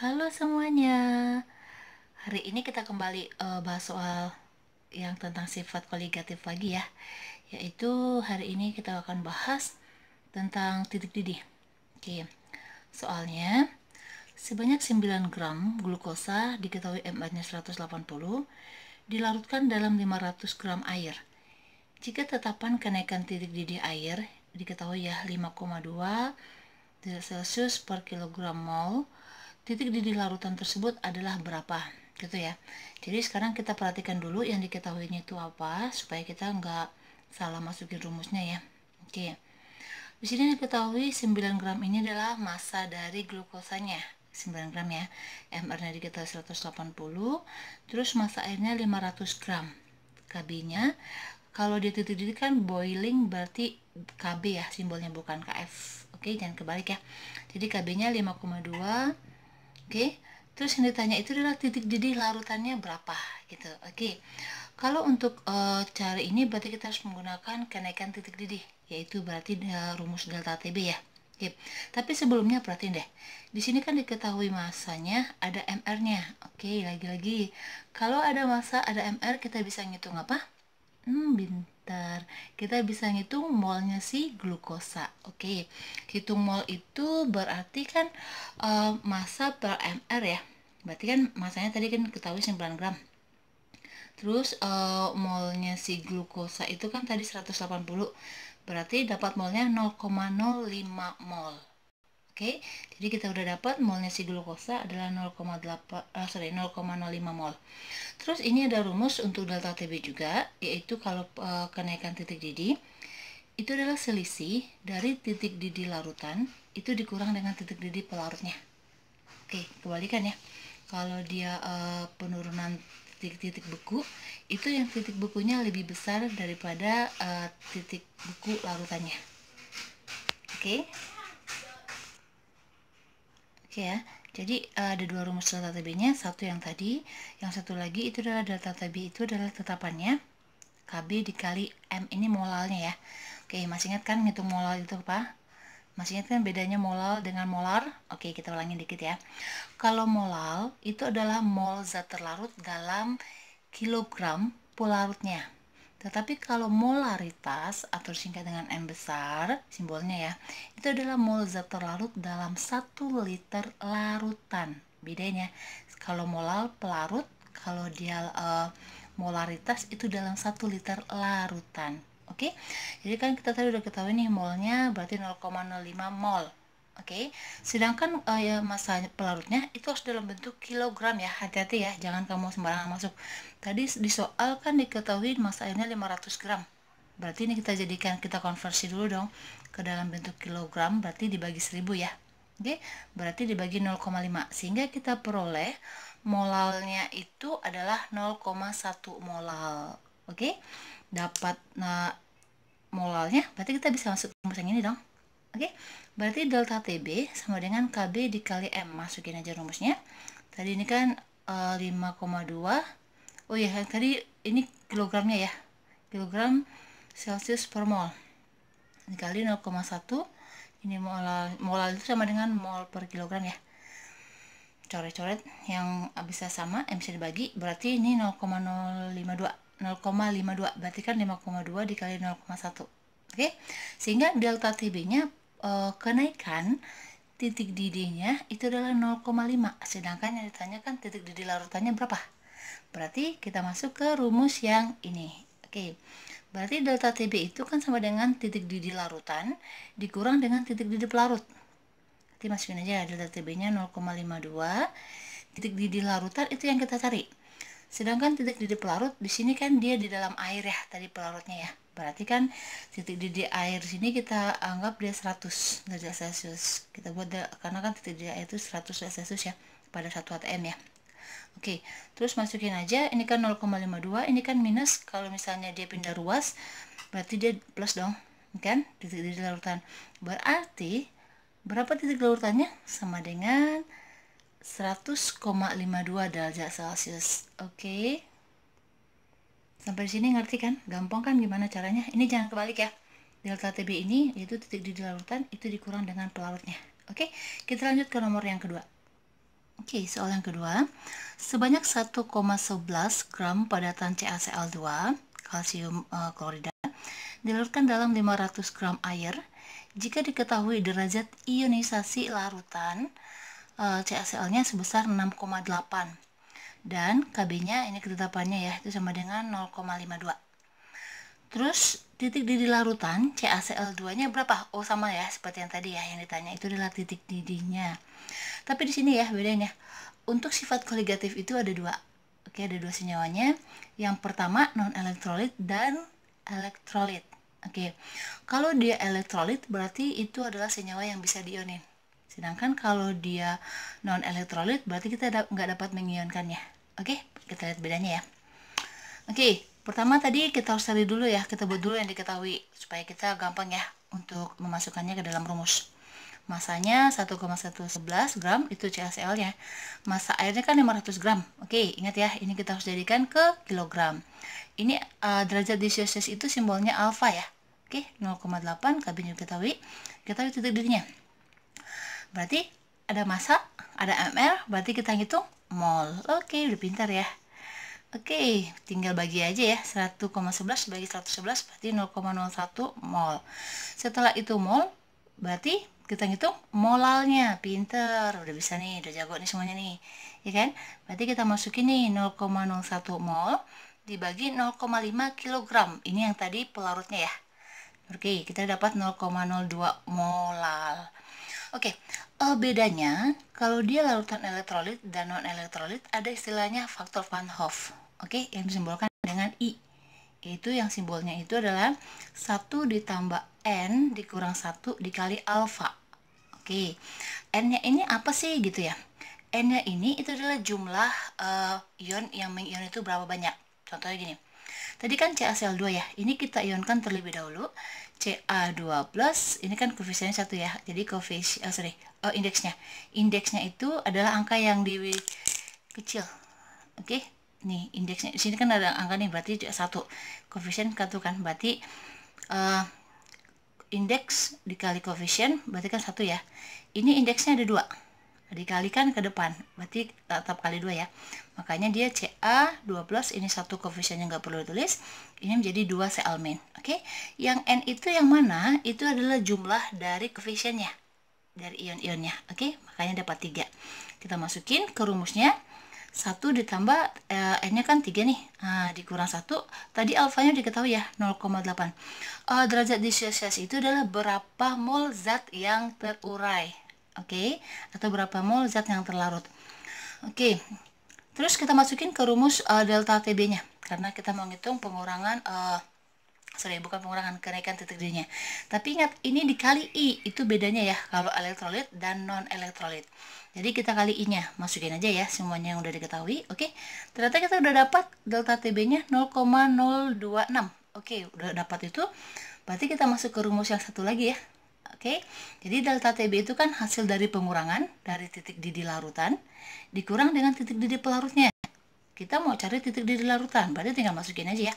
Halo semuanya. Hari ini kita kembali uh, bahas soal yang tentang sifat koligatif lagi ya. Yaitu hari ini kita akan bahas tentang titik didih. Oke. Soalnya sebanyak 9 gram glukosa diketahui MR-nya 180 dilarutkan dalam 500 gram air. Jika tetapan kenaikan titik didih air diketahui ya 5,2 derajat Celcius per kilogram mol titik didih larutan tersebut adalah berapa gitu ya jadi sekarang kita perhatikan dulu yang diketahuinya itu apa supaya kita nggak salah masukin rumusnya ya oke di sini diketahui 9 gram ini adalah massa dari glukosanya 9 gram ya MR nya diketahui 180 terus massa airnya 500 gram KB nya kalau dia titik didih kan boiling berarti KB ya simbolnya bukan KF oke jangan kebalik ya jadi KB nya 5,2 okay? terus yang ditanya itu adalah titik didih larutannya berapa gitu oke okay. kalau untuk uh, eh, cara ini berarti kita harus menggunakan kenaikan titik didih yaitu berarti uh, rumus delta TB ya Oke, okay. tapi sebelumnya perhatiin deh. Di sini kan diketahui masanya ada MR-nya. Oke, okay, lagi-lagi. Kalau ada masa, ada MR, kita bisa ngitung apa? Hmm, bintar Kita bisa ngitung molnya si glukosa. Oke, hitung mol itu berarti kan uh, eh, masa per mr ya. Berarti kan masanya tadi kan ketahui 9 gram. Terus uh, molnya si glukosa itu kan tadi 180. Berarti dapat molnya 0,05 mol. Oke, jadi kita udah dapat molnya si glukosa adalah 0,8 uh, 0,05 mol. Terus ini ada rumus untuk delta Tb juga, yaitu kalau uh, kenaikan titik didih itu adalah selisih dari titik didih larutan itu dikurang dengan titik didih pelarutnya. Oke, kebalikan ya. Kalau dia uh, penurunan titik-titik beku itu yang titik bekunya lebih besar daripada uh, titik beku larutannya oke okay? Oke ya, jadi eh, ada dua rumus delta TB-nya, satu yang tadi, yang satu lagi itu adalah delta TB itu adalah tetapannya KB dikali M ini molalnya ya. Oke, masih ingat kan ngitung molal itu apa? Masih ingat kan bedanya molal dengan molar? Oke, kita ulangi dikit ya. Kalau molal itu adalah mol zat terlarut dalam kilogram pelarutnya. Tetapi kalau molaritas atau singkat dengan M besar, simbolnya ya, itu adalah mol zat terlarut dalam 1 liter larutan. Bedanya, kalau molal pelarut, kalau dia e, molaritas itu dalam 1 liter larutan. Oke, jadi kan kita tadi udah ketahui nih molnya berarti 0,05 mol. Oke, okay. sedangkan uh, ya masa pelarutnya itu harus dalam bentuk kilogram ya. Hati-hati ya, jangan kamu sembarangan masuk. Tadi di soal kan diketahui masa airnya 500 gram. Berarti ini kita jadikan kita konversi dulu dong ke dalam bentuk kilogram, berarti dibagi 1000 ya. Oke, okay. berarti dibagi 0,5 sehingga kita peroleh molalnya itu adalah 0,1 molal. Oke. Okay. Dapat nah molalnya, berarti kita bisa masuk ke yang ini dong. Oke. Okay Berarti delta TB sama dengan KB dikali M. Masukin aja rumusnya. Tadi ini kan e, eh, 5,2. Oh iya, tadi ini kilogramnya ya. Kilogram Celsius per mol. Dikali 0,1. Ini molal, molal itu sama dengan mol per kilogram ya. Coret-coret yang bisa sama, M bisa dibagi. Berarti ini 0,052. 0,52 berarti kan 5,2 dikali 0,1 oke sehingga delta TB nya uh, kenaikan titik didihnya itu adalah 0,5 sedangkan yang ditanyakan titik didih larutannya berapa berarti kita masuk ke rumus yang ini oke berarti delta TB itu kan sama dengan titik didih larutan dikurang dengan titik didih pelarut nanti masukin aja ya, delta TB nya 0,52 titik didih larutan itu yang kita cari sedangkan titik didih pelarut di sini kan dia di dalam air ya tadi pelarutnya ya berarti kan titik didih air sini kita anggap dia 100 derajat celcius kita buat karena kan titik didih air itu 100 derajat celcius ya pada 1 atm ya Oke, terus masukin aja. Ini kan 0,52, ini kan minus. Kalau misalnya dia pindah ruas, berarti dia plus dong, kan? Titik didih larutan. Berarti berapa titik larutannya? Sama dengan 100,52 derajat Celcius. Oke. Sampai sini ngerti kan? Gampang kan gimana caranya? Ini jangan kebalik ya. Delta TB ini, yaitu titik di larutan, itu dikurang dengan pelarutnya. Oke, kita lanjut ke nomor yang kedua. Oke, soal yang kedua. Sebanyak 1,11 gram padatan CaCl2, kalsium uh, klorida, dilarutkan dalam 500 gram air. Jika diketahui derajat ionisasi larutan, uh, eh, CaCl-nya sebesar 6,8 dan KB-nya ini ketetapannya ya itu sama dengan 0,52 terus titik didih larutan CaCl2-nya berapa? Oh sama ya seperti yang tadi ya yang ditanya itu adalah titik didihnya tapi di sini ya bedanya untuk sifat koligatif itu ada dua Oke, ada dua senyawanya. Yang pertama non elektrolit dan elektrolit. Oke. Kalau dia elektrolit berarti itu adalah senyawa yang bisa dionin sedangkan kalau dia non elektrolit berarti kita nggak dapat mengionkannya oke kita lihat bedanya ya oke pertama tadi kita harus cari dulu ya kita buat dulu yang diketahui supaya kita gampang ya untuk memasukkannya ke dalam rumus masanya 1,111 gram itu CSL ya masa airnya kan 500 gram oke ingat ya ini kita harus jadikan ke kilogram ini uh, derajat di Celsius itu simbolnya alpha ya oke 0,8 kabin diketahui kita lihat titik dirinya berarti ada masa ada ml berarti kita ngitung mol oke okay, udah pintar ya oke okay, tinggal bagi aja ya 1,11 bagi 111 berarti 0,01 mol setelah itu mol berarti kita ngitung molalnya pinter udah bisa nih udah jago nih semuanya nih ya kan berarti kita masukin nih 0,01 mol dibagi 0,5 kg ini yang tadi pelarutnya ya oke kita dapat 0,02 molal Oke, okay. uh, eh, bedanya kalau dia larutan elektrolit dan non elektrolit ada istilahnya faktor Van Hoff, oke, okay? yang disimbolkan dengan I, Itu yang simbolnya itu adalah satu ditambah n dikurang satu dikali alfa, oke. Okay. N-nya ini apa sih gitu ya? N-nya ini itu adalah jumlah uh, ion yang mengion itu berapa banyak. Contohnya gini, Tadi kan CaCl2 ya, ini kita ionkan terlebih dahulu. Ca2+, ini kan koefisiennya satu ya, jadi koefis oh, eh, sorry, oh, indeksnya. Indeksnya itu adalah angka yang di kecil, oke? Okay? Nih, indeksnya, sini kan ada angka nih, berarti satu. Koefisien satu kan, berarti uh, indeks dikali koefisien, berarti kan satu ya. Ini indeksnya ada dua, dikalikan ke depan berarti eh, tetap kali dua ya makanya dia CA 12 ini satu koefisiennya nggak perlu ditulis ini menjadi dua CL min oke okay? yang N itu yang mana itu adalah jumlah dari koefisiennya dari ion-ionnya oke okay? makanya dapat tiga kita masukin ke rumusnya satu ditambah eh, N-nya kan tiga nih nah, dikurang satu tadi alfanya diketahui ya 0,8 uh, eh, derajat disosiasi itu adalah berapa mol zat yang terurai oke okay? atau berapa mol zat yang terlarut oke okay. terus kita masukin ke rumus uh, delta TB nya karena kita mau ngitung pengurangan uh, sorry bukan pengurangan kenaikan titik D nya tapi ingat ini dikali I itu bedanya ya kalau elektrolit dan non elektrolit jadi kita kali I nya masukin aja ya semuanya yang udah diketahui oke okay? ternyata kita udah dapat delta TB nya 0,026 oke okay, udah dapat itu berarti kita masuk ke rumus yang satu lagi ya Oke, jadi delta TB itu kan hasil dari pengurangan dari titik didih larutan dikurang dengan titik didih pelarutnya. Kita mau cari titik didih larutan, berarti tinggal masukin aja ya.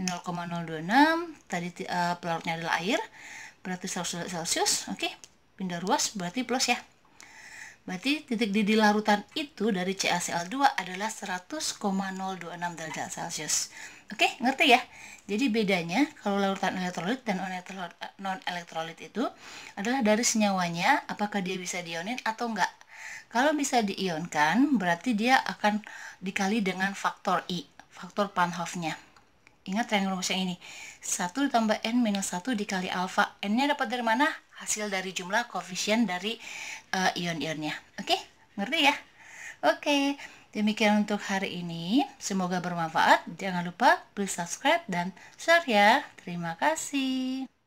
0,026 tadi uh, pelarutnya adalah air, berarti 100 Celcius, oke. Pindah ruas berarti plus ya. Berarti titik didih larutan itu dari CaCl2 adalah 100,026 derajat Celcius. Oke, ngerti ya? Jadi bedanya kalau larutan elektrolit dan non elektrolit itu adalah dari senyawanya apakah dia bisa dionin atau enggak. Kalau bisa diionkan, berarti dia akan dikali dengan faktor I, faktor Panhoff-nya. Ingat yang rumus yang ini. 1 ditambah N minus 1 dikali alfa. N-nya dapat dari mana? hasil dari jumlah koefisien dari uh, ion-ionnya. Oke, okay? ngerti ya? Oke, okay. demikian untuk hari ini. Semoga bermanfaat. Jangan lupa klik subscribe dan share ya. Terima kasih.